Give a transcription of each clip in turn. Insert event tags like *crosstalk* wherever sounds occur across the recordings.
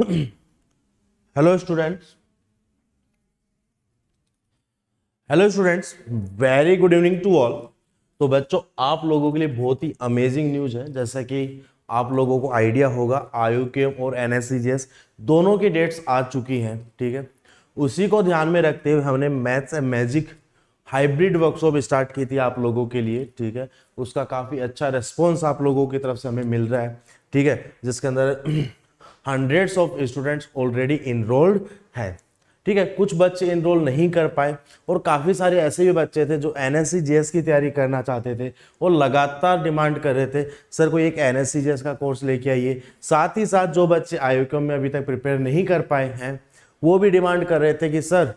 hello students hello students very good evening to all तो बच्चों आप लोगों के लिए बहुत ही अमेजिंग न्यूज है जैसा कि आप लोगों को आइडिया होगा आयु के और एन दोनों की डेट्स आ चुकी हैं ठीक है उसी को ध्यान में रखते हुए हमने maths and magic hybrid workshop start की थी आप लोगों के लिए ठीक है उसका काफ़ी अच्छा रेस्पॉन्स आप लोगों की तरफ से हमें मिल रहा है ठीक है जिसके अंदर hundreds of students already enrolled हैं ठीक है कुछ बच्चे इनरोल नहीं कर पाए और काफ़ी सारे ऐसे भी बच्चे थे जो एन एस की तैयारी करना चाहते थे और लगातार डिमांड कर रहे थे सर कोई एक एन एस का कोर्स लेके आइए साथ ही साथ जो बच्चे आयोकम में अभी तक प्रिपेयर नहीं कर पाए हैं वो भी डिमांड कर रहे थे कि सर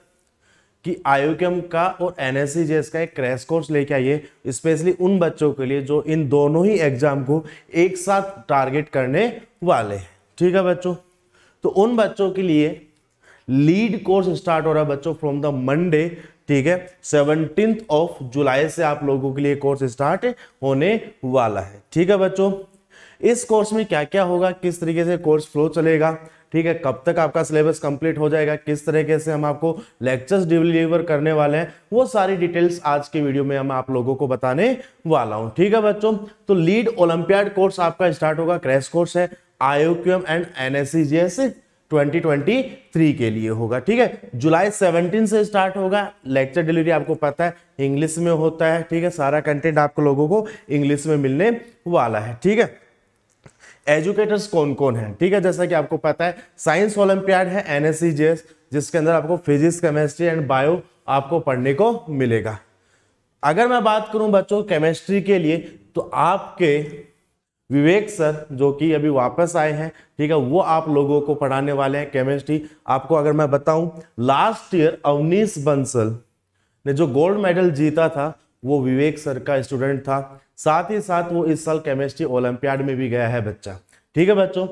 कि आयोकम का और एन का एक क्रैश कोर्स लेके आइए स्पेशली उन बच्चों के लिए जो इन दोनों ही एग्ज़ाम को एक साथ टारगेट करने वाले हैं ठीक है बच्चों तो उन बच्चों के लिए लीड कोर्स स्टार्ट हो रहा है बच्चों फ्रॉम द मंडे ठीक है सेवनटीन ऑफ जुलाई से आप लोगों के लिए कोर्स स्टार्ट होने वाला है ठीक है बच्चों इस कोर्स में क्या क्या होगा किस तरीके से कोर्स फ्लो चलेगा ठीक है कब तक आपका सिलेबस कंप्लीट हो जाएगा किस तरीके से हम आपको लेक्चर्स डिलीवर करने वाले हैं वो सारी डिटेल्स आज के वीडियो में हम आप लोगों को बताने वाला हूं ठीक है बच्चों तो लीड ओलंपियाड कोर्स आपका स्टार्ट होगा क्रैश कोर्स है आईओक्यूएम एंड एनएससी 2023 के लिए होगा ठीक है जुलाई 17 से स्टार्ट होगा लेक्चर डिलीवरी आपको पता है इंग्लिश में होता है ठीक है सारा कंटेंट आपको लोगों को इंग्लिश में मिलने वाला है ठीक है एजुकेटर्स कौन कौन है ठीक है जैसा कि आपको पता है साइंस ओलंपियाड है एनएससी जेएस e जिसके अंदर आपको फिजिक्स केमिस्ट्री एंड बायो आपको पढ़ने को मिलेगा अगर मैं बात करूं बच्चों केमिस्ट्री के लिए तो आपके विवेक सर जो कि अभी वापस आए हैं ठीक है वो आप लोगों को पढ़ाने वाले हैं केमिस्ट्री आपको अगर मैं बताऊं लास्ट ईयर अवनीश बंसल ने जो गोल्ड मेडल जीता था वो विवेक सर का स्टूडेंट था साथ ही साथ वो इस साल केमिस्ट्री ओलंपियाड में भी गया है बच्चा ठीक है बच्चों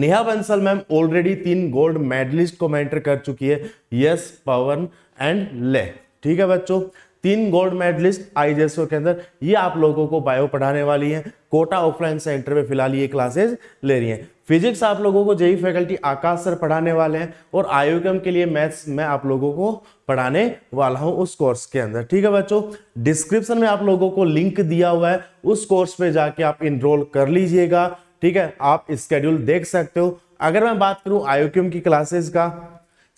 नेहा बंसल मैम ऑलरेडी तीन गोल्ड मेडलिस्ट को मेंटर कर चुकी है यस पवन एंड ले ठीक है बच्चों तीन गोल्ड मेडलिस्ट आई के अंदर ये आप लोगों को बायो पढ़ाने वाली है कोटा ऑफलाइन सेंटर में फिलहाल ये क्लासेस ले रही हैं फिजिक्स आप लोगों को JEE faculty e e Akash sir पढ़ाने वाले हैं और आयोगम के लिए मैथ्स मैं आप लोगों को पढ़ाने वाला हूं उस कोर्स के अंदर ठीक है बच्चों डिस्क्रिप्शन में आप लोगों को लिंक दिया हुआ है उस कोर्स में जाके आप इनरोल कर लीजिएगा ठीक है आप स्केड्यूल देख सकते हो अगर मैं बात करूं आयोक्यूम की क्लासेस का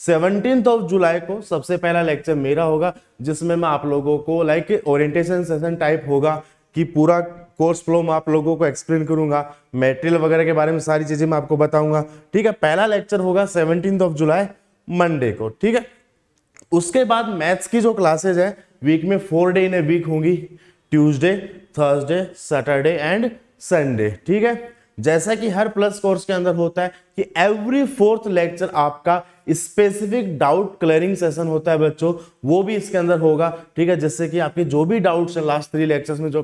सेवनटीन ऑफ जुलाई को सबसे पहला लेक्चर मेरा होगा जिसमें मैं आप लोगों को लाइक ओरिएंटेशन सेशन टाइप होगा कि पूरा कोर्स फ्लो में आप लोगों को एक्सप्लेन करूंगा मेटेरियल वगैरह के बारे में सारी चीजें मैं आपको बताऊंगा ठीक है पहला लेक्चर होगा सेवनटीन ऑफ जुलाई मंडे को ठीक है उसके बाद मैथ्स की जो क्लासेज है वीक में four day in a week होंगी Tuesday Thursday Saturday and Sunday ठीक है जैसा कि हर प्लस कोर्स के अंदर होता है कि एवरी फोर्थ लेक्चर आपका स्पेसिफिक डाउट क्लियरिंग सेशन होता है बच्चों वो भी इसके अंदर होगा ठीक है जिससे कि आपके जो भी डाउट्स हैं लास्ट थ्री लेक्चर्स में जो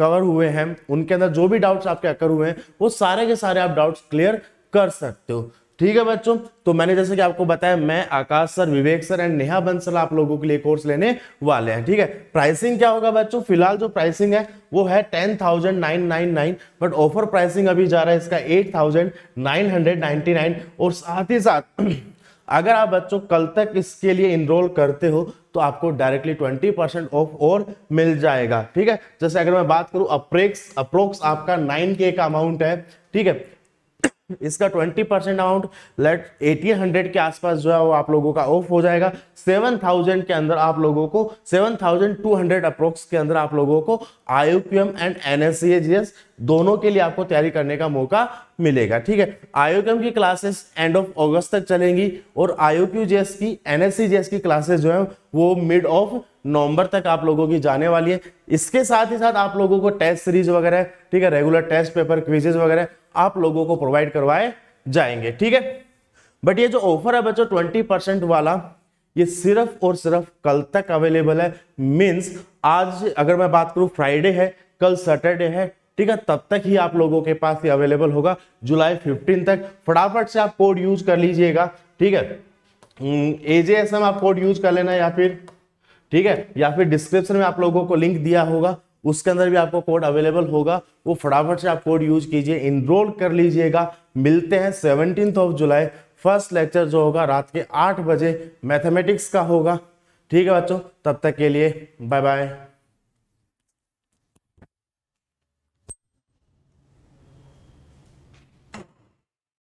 कवर हुए हैं उनके अंदर जो भी डाउट्स आपके अकर हुए हैं वो सारे के सारे आप डाउट्स क्लियर कर सकते हो ठीक है बच्चों तो मैंने जैसे कि आपको बताया मैं Akash sir Vivek sir and Neha Bansal आप लोगों के लिए कोर्स लेने वाले हैं ठीक है प्राइसिंग क्या होगा बच्चों फिलहाल जो प्राइसिंग है वो है ten thousand nine nine nine but offer pricing अभी जा रहा है इसका eight thousand nine hundred ninety nine और साथ ही साथ *clears throat* अगर आप बच्चों कल तक इसके लिए इनरोल करते हो तो आपको डायरेक्टली 20 परसेंट ऑफ और मिल जाएगा ठीक है जैसे अगर मैं बात करूं अप्रेक्स अप्रोक्स आपका 9k का अमाउंट है ठीक है इसका 20% परसेंट अमाउंट लेट एटीन हंड्रेड के आसपास जो है वो आप लोगों का ऑफ हो जाएगा 7000 के अंदर आप लोगों को 7200 थाउजेंड अप्रोक्स के अंदर आप लोगों को आई एंड एन दोनों के लिए आपको तैयारी करने का मौका मिलेगा ठीक है आयोकम की क्लासेस एंड ऑफ अगस्त तक चलेंगी और आयोक्यू जेएस की एनएससी जेएस की क्लासेस जो है वो मिड ऑफ नवंबर तक आप लोगों की जाने वाली है इसके साथ ही साथ आप लोगों को टेस्ट सीरीज वगैरह ठीक है रेगुलर टेस्ट पेपर क्विजेज वगैरह आप लोगों को प्रोवाइड करवाए जाएंगे ठीक है बट ये जो ऑफर है बच्चों ट्वेंटी परसेंट वाला ये सिर्फ और सिर्फ कल तक अवेलेबल है मींस आज अगर मैं बात करूं फ्राइडे है कल सैटरडे है ठीक है तब तक ही आप लोगों के पास ये अवेलेबल होगा जुलाई फिफ्टीन तक फटाफट से आप कोड यूज कर लीजिएगा ठीक है एजेएसएम हम्म, आप कोड यूज कर लेना या फिर ठीक है या फिर डिस्क्रिप्शन में आप लोगों को लिंक दिया होगा उसके अंदर भी आपको कोड अवेलेबल होगा वो फटाफट से आप कोड यूज कीजिए इनरोल कर लीजिएगा मिलते हैं सेवनटीन ऑफ जुलाई फर्स्ट लेक्चर जो होगा रात के आठ बजे मैथमेटिक्स का होगा ठीक है बच्चों तब तक के लिए बाय बाय